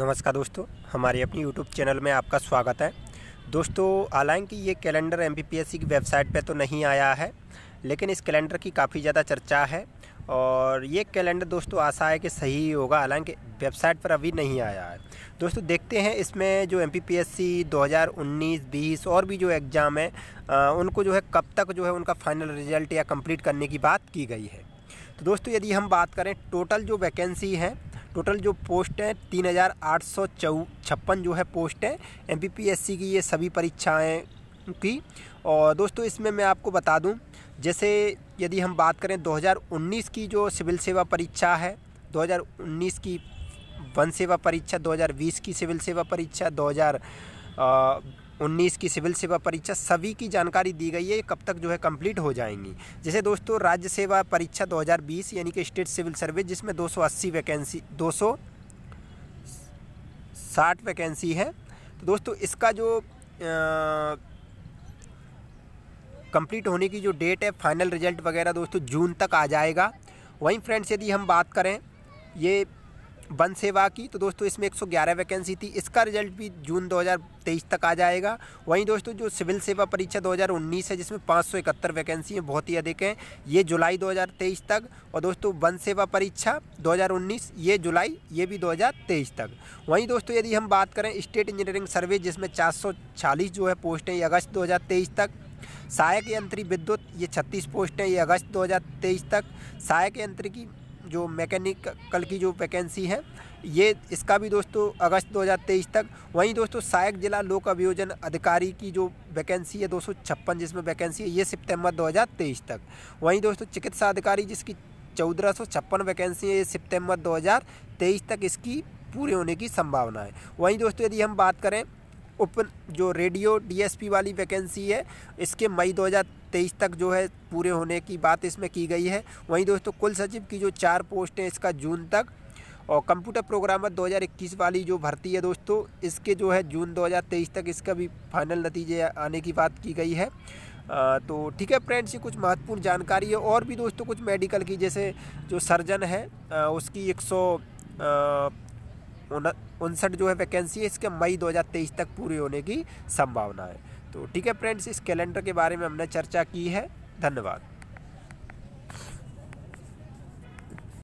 नमस्कार दोस्तों हमारे अपने यूट्यूब चैनल में आपका स्वागत है दोस्तों हालांकि ये कैलेंडर एम की वेबसाइट पे तो नहीं आया है लेकिन इस कैलेंडर की काफ़ी ज़्यादा चर्चा है और ये कैलेंडर दोस्तों आशा है कि सही होगा हालांकि वेबसाइट पर अभी नहीं आया है दोस्तों देखते हैं इसमें जो M P P S C दो हज़ार उन्नीस बीस और भी जो एग्ज़ाम है उनको जो है कब तक जो है उनका फाइनल रिजल्ट या कम्प्लीट करने की बात की गई है तो दोस्तों यदि हम बात करें टोटल जो वैकेंसी हैं टोटल जो पोस्ट हैं तीन हज़ार आठ सौ चौ छप्पन जो है पोस्ट हैं एम की ये सभी परीक्षाएँ की और दोस्तों इसमें मैं आपको बता दूँ जैसे यदि हम बात करें 2019 की जो सिविल सेवा परीक्षा है 2019 की वन सेवा परीक्षा 2020 की सिविल सेवा परीक्षा उन्नीस की सिविल सेवा परीक्षा सभी की जानकारी दी गई है कब तक जो है कंप्लीट हो जाएंगी जैसे दोस्तों राज्य सेवा परीक्षा 2020 यानी कि स्टेट सिविल सर्विस जिसमें 280 वैकेंसी 260 वैकेंसी है तो दोस्तों इसका जो कंप्लीट होने की जो डेट है फाइनल रिजल्ट वगैरह दोस्तों जून तक आ जाएगा वहीं फ्रेंड्स यदि हम बात करें ये वन सेवा की तो दोस्तों इसमें 111 वैकेंसी थी इसका रिजल्ट भी जून 2023 तक आ जाएगा वहीं दोस्तों जो सिविल सेवा परीक्षा 2019 है जिसमें 571 वैकेंसी हैं बहुत ही अधिक हैं ये जुलाई 2023 तक और दोस्तों वन सेवा परीक्षा 2019 ये जुलाई ये भी 2023 तक वहीं दोस्तों यदि हम बात करें स्टेट इंजीनियरिंग सर्विस जिसमें चार जो है पोस्ट हैं अगस्त दो तक सहायक यंत्री विद्युत ये 36 पोस्ट हैं ये अगस्त 2023 तक सहायक यंत्री की जो मैकेनिकल की जो वैकेंसी है ये इसका भी दोस्तों अगस्त 2023 तक वहीं दोस्तों सहायक जिला लोक अभियोजन अधिकारी की जो वैकेंसी है दो जिसमें वैकेंसी है ये सितंबर 2023 तक वहीं दोस्तों चिकित्सा अधिकारी जिसकी चौदह सौ छप्पन वैकेंसी है ये सितंबर 2023 तक इसकी पूरे होने की संभावना है वहीं दोस्तों यदि हम बात करें उप जो रेडियो डीएसपी वाली वैकेंसी है इसके मई 2023 तक जो है पूरे होने की बात इसमें की गई है वहीं दोस्तों कुल सचिव की जो चार पोस्ट हैं इसका जून तक और कंप्यूटर प्रोग्रामर 2021 वाली जो भर्ती है दोस्तों इसके जो है जून 2023 तक इसका भी फाइनल नतीजे आने की बात की गई है आ, तो ठीक है फ्रेंड्स ये कुछ महत्वपूर्ण जानकारी है और भी दोस्तों कुछ मेडिकल की जैसे जो सर्जन है आ, उसकी एक सौ उनसठ जो है वैकेंसी है इसके मई 2023 तक पूरी होने की संभावना है तो ठीक है फ्रेंड्स इस कैलेंडर के बारे में हमने चर्चा की है धन्यवाद